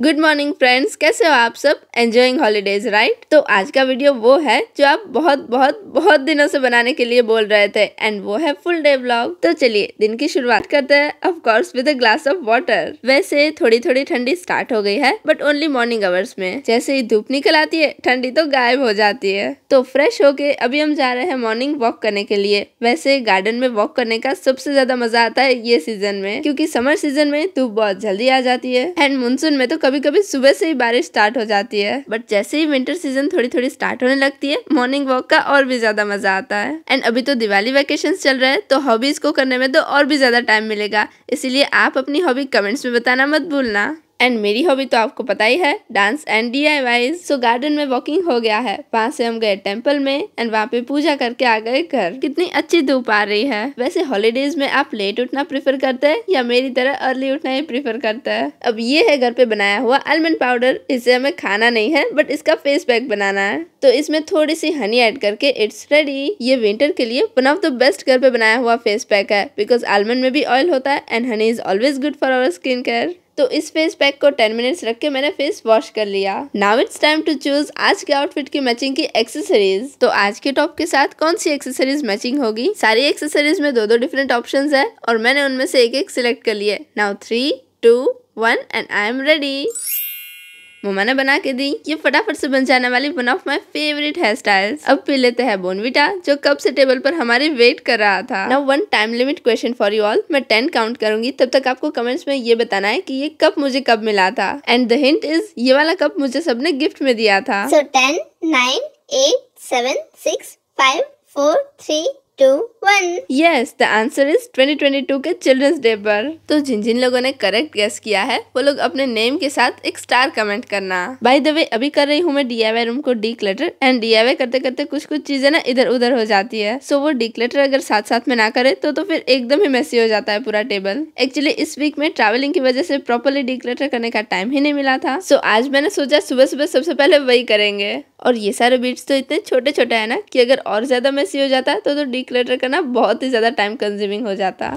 good morning friends कैसे हो आप सब एंजॉइंग हॉलीडेज राइट तो आज का वीडियो वो है जो आप बहुत बहुत बहुत दिनों से बनाने के लिए बोल रहे थे एंड वो है फुल डे ब्लॉग तो चलिए दिन की शुरुआत करते हैं of course with a glass of water वैसे थोड़ी थोड़ी ठंडी स्टार्ट हो गई है बट ओनली मॉर्निंग आवर्स में जैसे ही धूप निकल आती है ठंडी तो गायब हो जाती है तो फ्रेश होके अभी हम जा रहे हैं मॉर्निंग वॉक करने के लिए वैसे गार्डन में वॉक करने का सबसे ज्यादा मजा आता है ये सीजन में क्यूँकी समर सीजन में धूप बहुत जल्दी आ जाती है एंड मानसून में तो कभी कभी सुबह से ही बारिश स्टार्ट हो जाती है बट जैसे ही विंटर सीजन थोड़ी थोड़ी स्टार्ट होने लगती है मॉर्निंग वॉक का और भी ज्यादा मजा आता है एंड अभी तो दिवाली वैकेशन चल रहा है तो हॉबीज को करने में तो और भी ज्यादा टाइम मिलेगा इसीलिए आप अपनी हॉबी कमेंट्स में बताना मत भूलना एंड मेरी हॉबी तो आपको पता ही है dance and D I so garden में वॉकिंग हो गया है वहाँ से हम गए टेम्पल में एंड वहाँ पे पूजा करके आ गए घर कितनी अच्छी धूप आ रही है वैसे हॉलीडेज में आप लेट उठना प्रेफर करते हैं या मेरी तरह अर्ली उठना ही प्रेफर करते हैं अब ये है घर पे बनाया हुआ आलमंड पाउडर इसे हमें खाना नहीं है बट इसका फेस पैक बनाना है तो इसमें थोड़ी सी हनी एड करके इट्स रेडी ये विंटर के लिए वन ऑफ द बेस्ट घर पे बनाया हुआ फेस पैक है बिकॉज आलमंड में भी ऑयल होता है and honey is always good for our skin care तो इस फेस पैक को टेन मिनट्स रख के मैंने फेस वॉश कर लिया now it's time to choose आज के आउटफिट की मैचिंग की एक्सेसरीज तो आज के टॉप के साथ कौन सी एक्सेसरीज मैचिंग होगी सारी एक्सेसरीज में दो दो डिफरेंट ऑप्शन है और मैंने उनमें से एक एक सिलेक्ट कर लिया now three two one and I am ready मम्मा ने बना के दी ये फटाफट से बन जाने वाली one of my favourite hair style अब पी लेते हैं बोनविटा जो कब से टेबल पर हमारे वेट कर रहा था now one time limit question for you all मैं टेन काउंट करूंगी तब तक आपको कमेंट्स में ये बताना है कि ये कप मुझे कब मिला था एंड द हिंट इज ये वाला कप मुझे सबने गिफ्ट में दिया था ten nine eight seven six five four three two 2021 yes the answer is 2022 के चिल्ड्रंस डे पर तो जिन जिन लोगों ने करेक्ट गेस किया है वो लोग अपने नेम के साथ एक स्टार कमेंट करना बाय द वे अभी कर रही हूँ मैं डीआईवाई रूम को डी क्लेटर एंड डीआईवाई करते करते कुछ कुछ चीजें ना इधर उधर हो जाती है सो so, वो डी क्लेटर अगर साथ साथ में ना करे तो तो फिर एकदम ही मैसी हो जाता है पूरा टेबल एक्चुअली इस वीक में ट्रेवलिंग की वजह से प्रॉपरली डी क्लेटर करने का टाइम ही नहीं मिला था सो so, आज मैंने सोचा सुबह सुबह सबसे पहले वही करेंगे और ये सारे बीट्स तो इतने छोटे छोटे है ना कि अगर और ज्यादा मैसी हो जाता तो, तो डी क्लेटर करना बहुत ही ज़्यादा टाइम कंज्यूमिंग हो जाता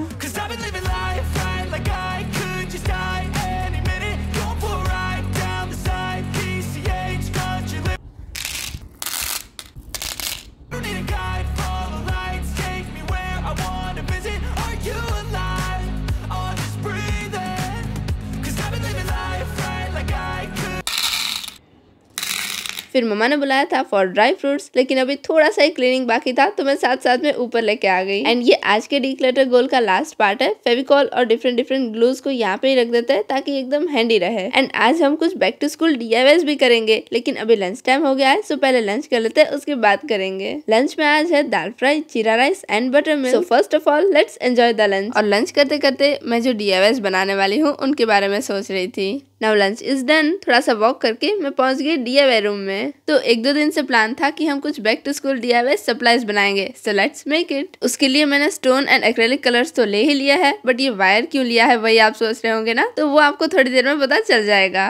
फिर मम्मा ने बुलाया था फॉर ड्राई फ्रूट्स लेकिन अभी थोड़ा सा ही क्लीनिंग बाकी था तो मैं साथ साथ में ऊपर लेके आ गई एंड ये आज के डिक्लेटर गोल का लास्ट पार्ट है फेविकॉल और डिफरेंट डिफरेंट ग्लूज को यहाँ पे ही रख देते हैं ताकि एकदम हैंडी रहे एंड आज हम कुछ बैक टू स्कूल डी भी करेंगे लेकिन अभी लंच टाइम हो गया है सो पहले लंच कर लेते हैं उसके बाद करेंगे लंच में आज है दाल फ्राई जीरा rice and butter milk first of all let's enjoy the lunch और लंच करते करते मैं जो डी बनाने वाली हूँ उनके बारे में सोच रही थी नव लंच इज डन थोड़ा सा वॉक करके मैं पहुंच गई डी रूम में हैं तो एक दो दिन से प्लान था कि हम कुछ back to school D supplies बनाएंगे सो लेट्स मेक इट उसके लिए मैंने स्टोन एंड एक्रेलिक कलर्स तो ले ही लिया है बट ये वायर क्यों लिया है वही आप सोच रहे होंगे ना तो वो आपको थोड़ी देर में पता चल जाएगा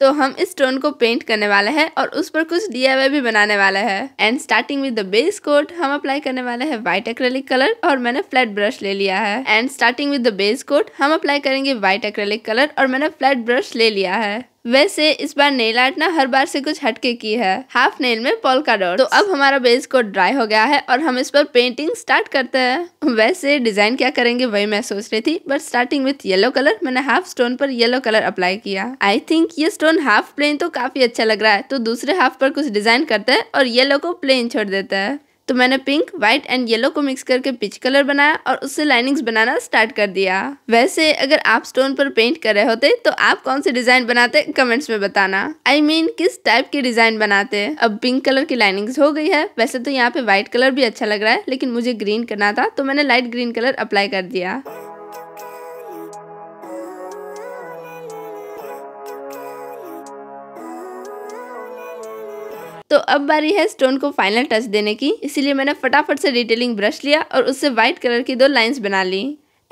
तो हम इस स्टोन को पेंट करने वाले हैं और उस पर कुछ डी भी बनाने वाला है and starting with the base coat हम अप्लाई करने वाले हैं व्हाइट एक्रेलिक कलर और मैंने फ्लैट ब्रश ले लिया है and starting with the base coat हम अप्लाई करेंगे व्हाइट एक्रेलिक कलर और मैंने फ्लैट ब्रश ले लिया है वैसे इस बार नेल आर्ट ना हर बार से कुछ हटके की है हाफ नेल में का डॉट तो अब हमारा बेस को ड्राई हो गया है और हम इस पर पेंटिंग स्टार्ट करते हैं वैसे डिजाइन क्या करेंगे वही मैं सोच रही थी but starting with yellow colour मैंने हाफ स्टोन पर येलो कलर अप्लाई किया आई थिंक ये स्टोन हाफ प्लेन तो काफी अच्छा लग रहा है तो दूसरे हाफ पर कुछ डिजाइन करते हैं और येलो को प्लेन छोड़ देता है तो मैंने पिंक व्हाइट एंड येलो को मिक्स करके पिच कलर बनाया और उससे लाइनिंग्स बनाना स्टार्ट कर दिया वैसे अगर आप स्टोन पर पेंट कर रहे होते तो आप कौन से डिजाइन बनाते कमेंट्स में बताना आई I मीन mean, किस टाइप की डिजाइन बनाते अब पिंक कलर की लाइनिंग्स हो गई है वैसे तो यहाँ पे व्हाइट कलर भी अच्छा लग रहा है लेकिन मुझे ग्रीन करना था तो मैंने लाइट ग्रीन कलर अप्लाई कर दिया तो अब बारी है स्टोन को फाइनल टच देने की इसीलिए मैंने फटाफट से डिटेलिंग ब्रश लिया और उससे व्हाइट कलर की दो लाइंस बना ली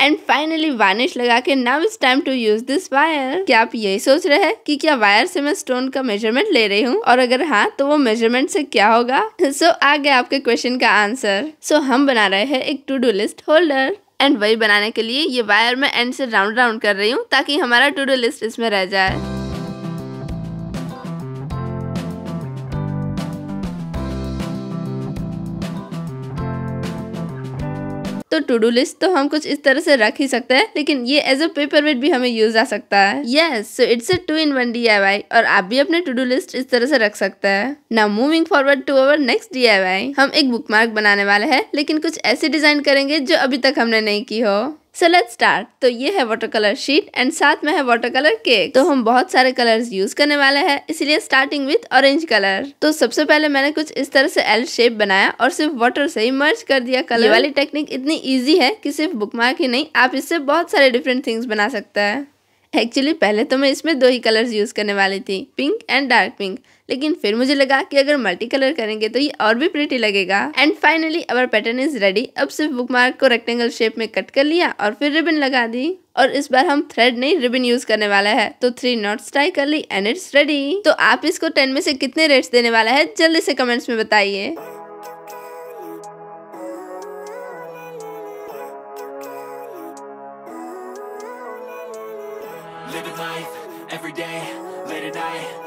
एंड फाइनली वार्निश लगा के now it's time to use this wire क्या आप यही सोच रहे हैं कि क्या वायर से मैं स्टोन का मेजरमेंट ले रही हूँ और अगर हाँ तो वो मेजरमेंट से क्या होगा सो so, आ गया आपके क्वेश्चन का आंसर सो so, हम बना रहे हैं एक to do list holder and वही बनाने के लिए ये वायर मैं एंड से राउंड राउंड कर रही हूँ ताकि हमारा टू डू लिस्ट इसमें रह जाए तो टू डू लिस्ट तो हम कुछ इस तरह से रख ही सकते हैं लेकिन ये एज अ पेपर वेट भी हमें यूज आ सकता है ये so it's a two in one D और आप भी अपने टू डू लिस्ट इस तरह से रख सकते हैं ना moving forward to our next D हम एक बुक बनाने वाले हैं लेकिन कुछ ऐसे डिजाइन करेंगे जो अभी तक हमने नहीं की हो सो लेट स्टार्ट तो ये है वाटर कलर शीट एंड साथ में है वाटर कलर केक तो हम बहुत सारे कलर्स यूज करने वाले हैं इसलिए स्टार्टिंग विथ ऑरेंज कलर तो सबसे पहले मैंने कुछ इस तरह से एल शेप बनाया और सिर्फ वाटर से ही मर्ज कर दिया कलर वाली टेक्निक इतनी ईजी है कि सिर्फ बुकमार्क ही नहीं आप इससे बहुत सारे डिफरेंट थिंग्स बना सकते हैं एक्चुअली पहले तो मैं इसमें दो ही कलर्स यूज़ करने वाली थी पिंक एंड डार्क पिंक लेकिन फिर मुझे लगा कि अगर मल्टी कलर करेंगे तो ये और भी प्रिटी लगेगा and finally our pattern is ready अब सिर्फ बुक मार्क को रेक्टेंगल शेप में कट कर लिया और फिर रिबन लगा दी और इस बार हम थ्रेड नहीं रिबन यूज करने वाला है तो थ्री नॉट्स ट्राई कर ली एंड इट्स रेडी तो आप इसको टेन में से कितने रेट्स देने वाला है जल्दी से कमेंट्स में बताइए Living life, every day, late at night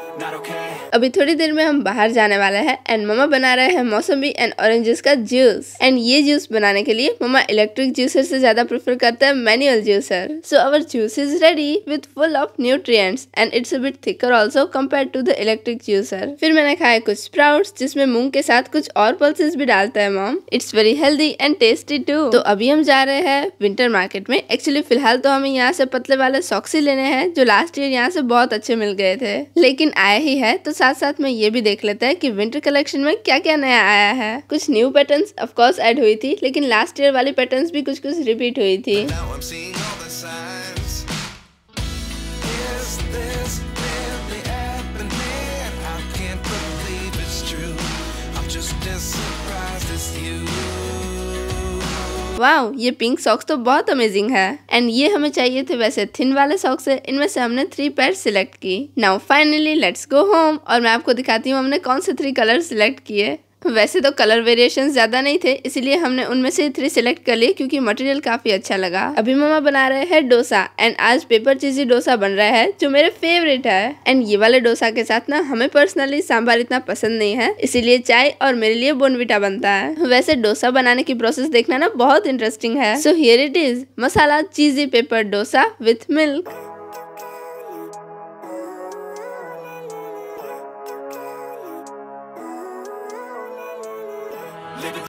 अभी थोड़ी देर में हम बाहर जाने वाले हैं एंड मम्मा बना रहे हैं मौसमी एंड ऑरेंजेस का जूस एंड ये जूस बनाने के लिए मम्मा इलेक्ट्रिक जूसर से ज्यादा प्रेफर करते हैं manual juicer so our juice is ready with full of nutrients and it's bit thicker also compare to the electric juicer फिर मैंने खाया कुछ स्प्राउट्स जिसमें मूंग के साथ कुछ और पल्सेस भी डालते हैं mom it's very healthy and tasty too तो अभी हम जा रहे हैं विंटर मार्केट में एक्चुअली फिलहाल तो हमें यहाँ से पतले वाले सॉक्सी लेने हैं जो लास्ट ईयर यहाँ से बहुत अच्छे मिल गए थे लेकिन आया ही है तो साथ साथ में ये भी देख लेते हैं कि विंटर कलेक्शन में क्या क्या नया आया है कुछ न्यू पैटर्न ऑफकोर्स एड हुई थी लेकिन लास्ट ईयर वाली पैटर्न भी कुछ कुछ रिपीट हुई थी Just as surprised as you वाह ये पिंक सॉक्स तो बहुत अमेजिंग है एंड ये हमें चाहिए थे वैसे थिन वाले सॉक्स है इनमें से हमने थ्री पेयर सिलेक्ट की now finally let's go home और मैं आपको दिखाती हूँ हमने कौन से थ्री कलर सिलेक्ट किए वैसे तो कलर वेरिएशन ज़्यादा नहीं थे इसीलिए हमने उनमें से थ्री सिलेक्ट कर लिए क्योंकि मटेरियल काफ़ी अच्छा लगा अभी मामा बना रहे हैं डोसा एंड आज पेपर चीज़ी डोसा बन रहा है जो मेरे फेवरेट है एंड ये वाले डोसा के साथ ना हमें पर्सनली सांभर इतना पसंद नहीं है इसीलिए चाय और मेरे लिए बोनविटा बनता है वैसे डोसा बनाने की प्रोसेस देखना ना बहुत इंटरेस्टिंग है so here it is masala cheesy pepper dosa with milk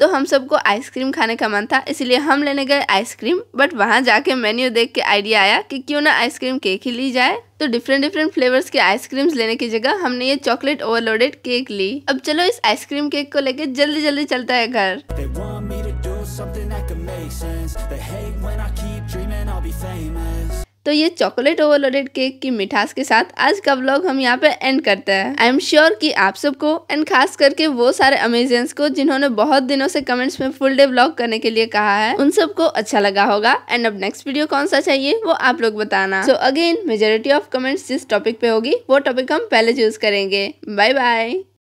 तो हम सबको आइसक्रीम खाने का मन था इसलिए हम लेने गए आइसक्रीम बट वहाँ जाके मेन्यू देख के आइडिया आया कि क्यों ना आइसक्रीम केक ही ली जाए तो डिफरेंट डिफरेंट फ्लेवर्स के आइसक्रीम्स लेने की जगह हमने ये चॉकलेट ओवरलोडेड केक ली अब चलो इस आइसक्रीम केक को लेके जल्दी जल्दी चलता है घर तो ये चॉकलेट ओवरलोडेड केक की मिठास के साथ आज का ब्लॉग हम यहाँ पे एंड करते हैं आई एम श्योर कि आप सबको एंड खास करके वो सारे अमेजियंस को जिन्होंने बहुत दिनों से कमेंट्स में फुल डे ब्लॉग करने के लिए कहा है उन सबको अच्छा लगा होगा एंड अब नेक्स्ट वीडियो कौन सा चाहिए वो आप लोग बताना so again majority of comments जिस टॉपिक पे होगी वो टॉपिक हम पहले चूज करेंगे बाय बाय